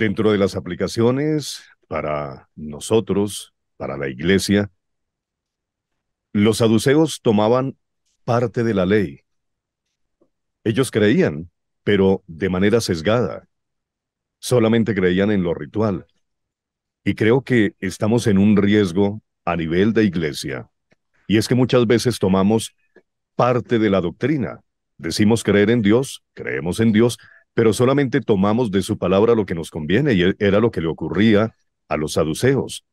Dentro de las aplicaciones para nosotros, para la iglesia, los saduceos tomaban parte de la ley. Ellos creían, pero de manera sesgada. Solamente creían en lo ritual. Y creo que estamos en un riesgo a nivel de iglesia. Y es que muchas veces tomamos parte de la doctrina. Decimos creer en Dios, creemos en Dios, pero solamente tomamos de su palabra lo que nos conviene y e, era lo que le ocurría a los saduceos.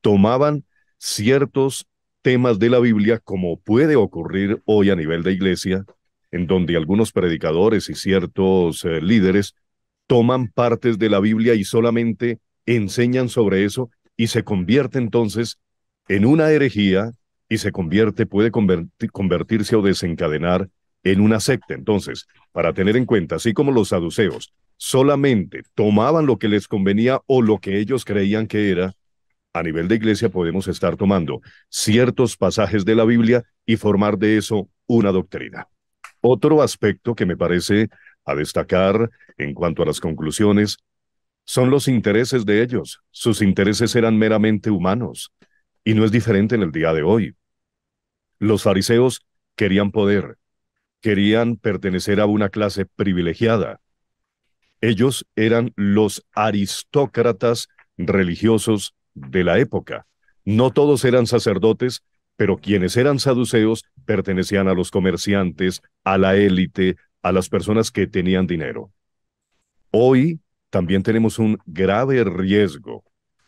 Tomaban ciertos temas de la Biblia como puede ocurrir hoy a nivel de iglesia, en donde algunos predicadores y ciertos eh, líderes toman partes de la Biblia y solamente enseñan sobre eso y se convierte entonces en una herejía y se convierte, puede convertirse o desencadenar en una secta. Entonces, para tener en cuenta, así como los saduceos solamente tomaban lo que les convenía o lo que ellos creían que era, a nivel de iglesia podemos estar tomando ciertos pasajes de la Biblia y formar de eso una doctrina. Otro aspecto que me parece a destacar en cuanto a las conclusiones son los intereses de ellos. Sus intereses eran meramente humanos y no es diferente en el día de hoy. Los fariseos querían poder, querían pertenecer a una clase privilegiada. Ellos eran los aristócratas religiosos de la época. No todos eran sacerdotes, pero quienes eran saduceos pertenecían a los comerciantes, a la élite, a las personas que tenían dinero. Hoy también tenemos un grave riesgo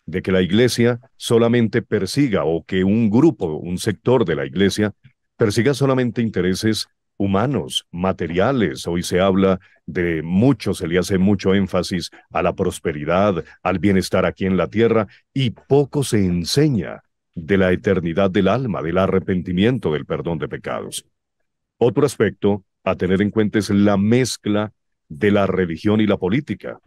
de que la iglesia solamente persiga o que un grupo, un sector de la iglesia, persiga solamente intereses humanos, materiales. Hoy se habla de mucho, se le hace mucho énfasis a la prosperidad, al bienestar aquí en la tierra y poco se enseña de la eternidad del alma, del arrepentimiento, del perdón de pecados. Otro aspecto a tener en cuenta es la mezcla de la religión y la política.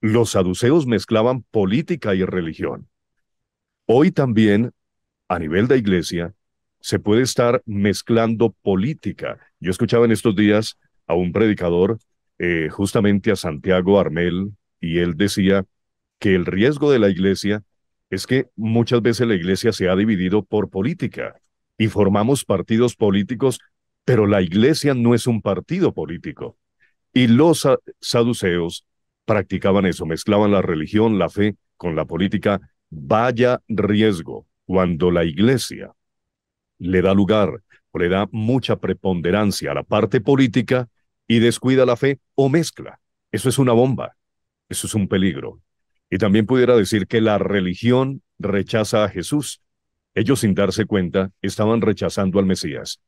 Los saduceos mezclaban política y religión. Hoy también, a nivel de iglesia, se puede estar mezclando política. Yo escuchaba en estos días a un predicador, eh, justamente a Santiago Armel, y él decía que el riesgo de la iglesia es que muchas veces la iglesia se ha dividido por política y formamos partidos políticos, pero la iglesia no es un partido político. Y los saduceos practicaban eso, mezclaban la religión, la fe con la política. Vaya riesgo cuando la iglesia le da lugar o le da mucha preponderancia a la parte política y descuida la fe o mezcla. Eso es una bomba, eso es un peligro. Y también pudiera decir que la religión rechaza a Jesús. Ellos sin darse cuenta estaban rechazando al Mesías.